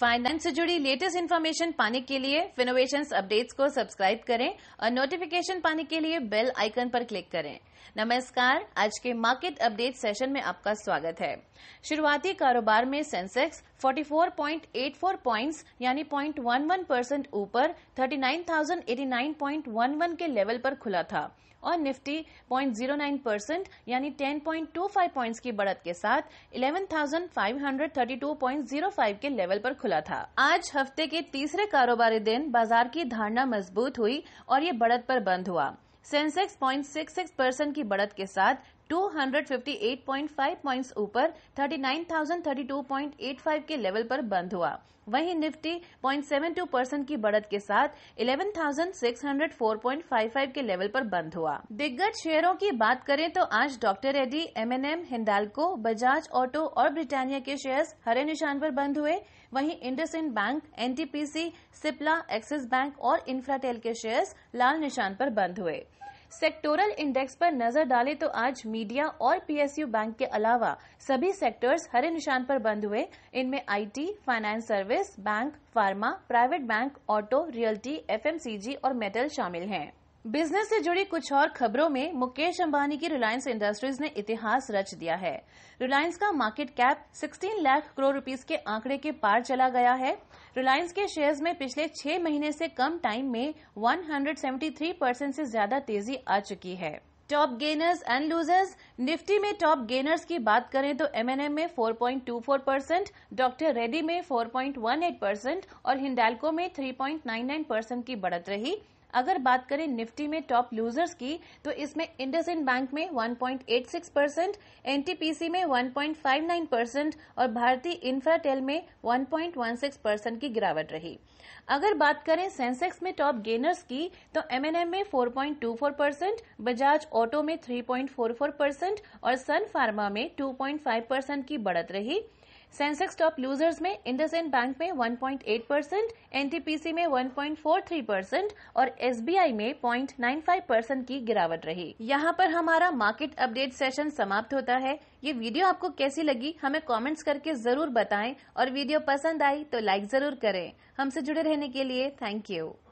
finance से जुड़ी latest information पाने के लिए फिनोवेशन अपडेट्स को सब्सक्राइब करें और नोटिफिकेशन पाने के लिए बेल आइकन पर क्लिक करें नमस्कार आज के मार्केट अपडेट सेशन में आपका स्वागत है शुरुआती कारोबार में सेंसेक्स 44.84 पॉइंट्स यानी 0.11 परसेंट ऊपर 39,089.11 के लेवल पर खुला था और निफ्टी 0.09 परसेंट यानी 10.25 पॉइंट्स की बढ़त के साथ 11,532.05 के लेवल पर खुला था आज हफ्ते के तीसरे कारोबारी दिन बाजार की धारणा मजबूत हुई और ये बढ़त पर बंद हुआ सेंसेक्स 0.66 परसेंट की बढ़त के साथ 258.5 पॉइंट्स ऊपर 39,032.85 के लेवल पर बंद हुआ वहीं निफ्टी 0.72 परसेंट की बढ़त के साथ 11,604.55 के लेवल पर बंद हुआ दिग्गज शेयरों की बात करें तो आज डॉक्टर रेड्डी एमएनएम हिंडालको बजाज ऑटो और ब्रिटानिया के शेयर्स हरे निशान पर बंद हुए वहीं Ind bank NTPC Cipla Axis bank और इंफ्राटेल के शेयर्स लाल निशान पर बंद हुए सेक्टोरल इंडेक्स पर नजर डालें तो आज मीडिया और पीएसयू बैंक के अलावा सभी सेक्टर्स हरे निशान पर बंद हुए इनमें IT, finance service bank pharma private bank auto realty FMCG और मेटल शामिल हैं बिजनेस से जुड़ी कुछ और खबरों में मुकेश अंबानी की रिलायंस इंडस्ट्रीज ने इतिहास रच दिया है रिलायंस का market cap 16 lakh crore rupees के आंकड़े के पार चला गया है रिलायंस के शेयर्स में पिछले छह महीने से कम टाइम में 173 परसेंट से ज्यादा तेजी आ चुकी है top gainers and losers Nifty में टॉप गेनर्स की बात करें तो एमएनएम में 4.24 परसेंट डॉक्टर रेड्डी में 4.18 परसेंट और हिंडालको में 3.99 परसेंट की बढ़त रही अगर बात करें निफ्टी में टॉप लूजर्स की तो इसमें इंड बैंक में 1.86 परसेंट एनटीपीसी में 1.59 परसेंट और भारतीय इंफ्राटेल में 1.16 परसेंट की गिरावट रही अगर बात करें सेंसेक्स में टॉप गेनर्स की तो एमएनएम में 4.24 परसेंट बजाज ऑटो में 3.44 परसेंट और सन फार्मा में 2.5 परसेंट की बढ़त रही सेंसेक्स टॉप लूजर्स में इंडस एंड बैंक में 1.8 परसेंट एनटीपीसी में 1.43 परसेंट और एसबीआई में 0.95 परसेंट की गिरावट रही यहाँ पर हमारा मार्केट अपडेट सेशन समाप्त होता है ये वीडियो आपको कैसी लगी हमें कमेंट्स करके जरूर बताएं और वीडियो पसंद आई तो लाइक जरूर करें हमसे जुड़े रहने के लिए थैंक यू